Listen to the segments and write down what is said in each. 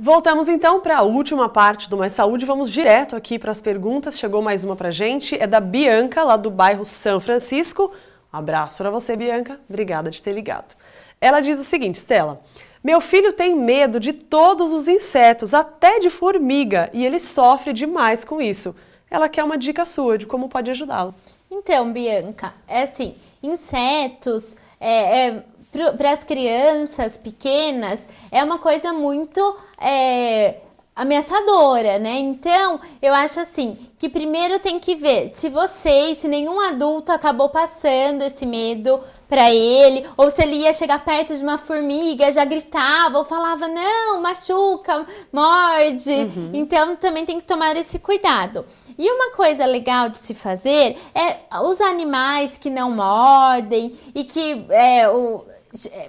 Voltamos então para a última parte do Mais Saúde. Vamos direto aqui para as perguntas. Chegou mais uma para gente. É da Bianca, lá do bairro São Francisco. Um abraço para você, Bianca. Obrigada de ter ligado. Ela diz o seguinte, Stella. Meu filho tem medo de todos os insetos, até de formiga, e ele sofre demais com isso. Ela quer uma dica sua de como pode ajudá-lo. Então, Bianca, é assim, insetos... é, é para as crianças pequenas é uma coisa muito é, ameaçadora, né? Então, eu acho assim que primeiro tem que ver se você, se nenhum adulto acabou passando esse medo para ele, ou se ele ia chegar perto de uma formiga, já gritava ou falava não, machuca, morde. Uhum. Então, também tem que tomar esse cuidado. E uma coisa legal de se fazer é os animais que não mordem e que é, o,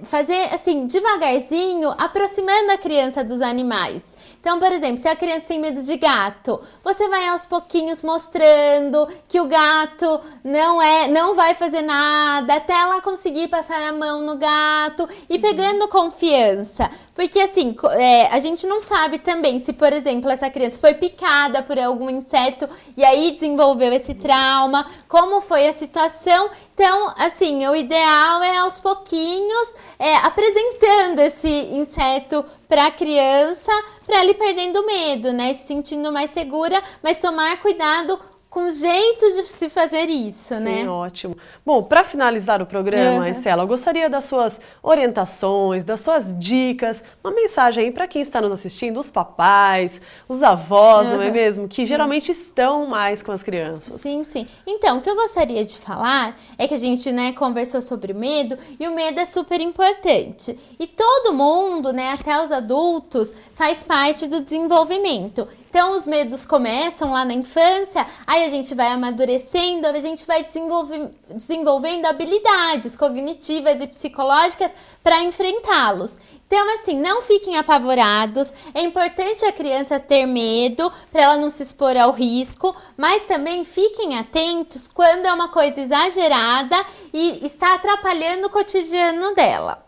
fazer assim devagarzinho, aproximando a criança dos animais. Então, por exemplo, se a criança tem medo de gato, você vai aos pouquinhos mostrando que o gato não é, não vai fazer nada até ela conseguir passar a mão no gato e uhum. pegando confiança. Porque assim, é, a gente não sabe também se, por exemplo, essa criança foi picada por algum inseto e aí desenvolveu esse trauma, como foi a situação. Então, assim, o ideal é aos pouquinhos é, apresentando esse inseto para a criança, para ele perdendo medo, né? Se sentindo mais segura, mas tomar cuidado com jeito de se fazer isso, Sim, né? ótimo. Bom, para finalizar o programa, uhum. Estela, eu gostaria das suas orientações, das suas dicas, uma mensagem aí para quem está nos assistindo, os papais, os avós, uhum. não é mesmo? Que geralmente estão mais com as crianças. Sim, sim. Então, o que eu gostaria de falar é que a gente, né, conversou sobre o medo e o medo é super importante. E todo mundo, né, até os adultos, faz parte do desenvolvimento. Então os medos começam lá na infância, aí a gente vai amadurecendo, a gente vai desenvolvendo habilidades cognitivas e psicológicas para enfrentá-los. Então, assim, não fiquem apavorados. É importante a criança ter medo para ela não se expor ao risco, mas também fiquem atentos quando é uma coisa exagerada e está atrapalhando o cotidiano dela.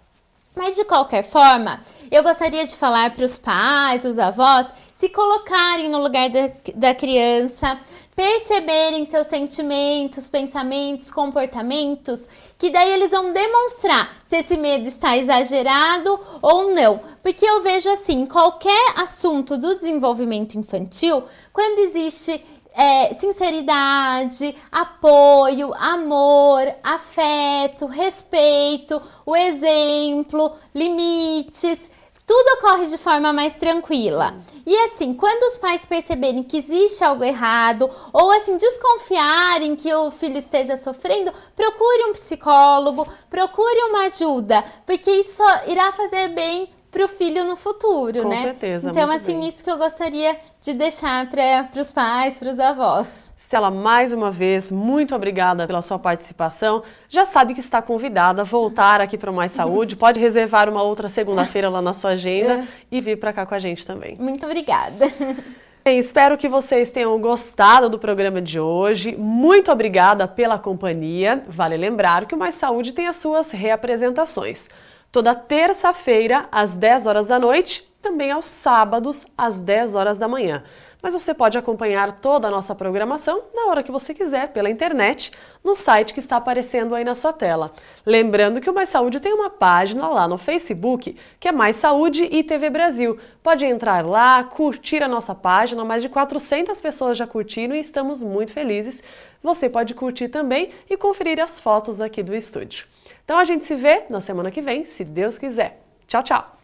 Mas de qualquer forma, eu gostaria de falar para os pais, os avós, se colocarem no lugar da, da criança, perceberem seus sentimentos, pensamentos, comportamentos, que daí eles vão demonstrar se esse medo está exagerado ou não. Porque eu vejo assim, qualquer assunto do desenvolvimento infantil, quando existe é, sinceridade, apoio, amor, afeto, respeito, o exemplo, limites tudo ocorre de forma mais tranquila. E assim, quando os pais perceberem que existe algo errado, ou assim, desconfiarem que o filho esteja sofrendo, procure um psicólogo, procure uma ajuda, porque isso irá fazer bem para o filho no futuro, Com né? Com certeza. Então, assim, bem. isso que eu gostaria de deixar para os pais, para os avós. Stella, mais uma vez, muito obrigada pela sua participação. Já sabe que está convidada a voltar aqui para o Mais Saúde. Pode reservar uma outra segunda-feira lá na sua agenda e vir para cá com a gente também. Muito obrigada. Bem, espero que vocês tenham gostado do programa de hoje. Muito obrigada pela companhia. Vale lembrar que o Mais Saúde tem as suas reapresentações toda terça-feira, às 10 horas da noite, também aos sábados, às 10 horas da manhã. Mas você pode acompanhar toda a nossa programação na hora que você quiser, pela internet, no site que está aparecendo aí na sua tela. Lembrando que o Mais Saúde tem uma página lá no Facebook, que é Mais Saúde e TV Brasil. Pode entrar lá, curtir a nossa página, mais de 400 pessoas já curtiram e estamos muito felizes. Você pode curtir também e conferir as fotos aqui do estúdio. Então a gente se vê na semana que vem, se Deus quiser. Tchau, tchau!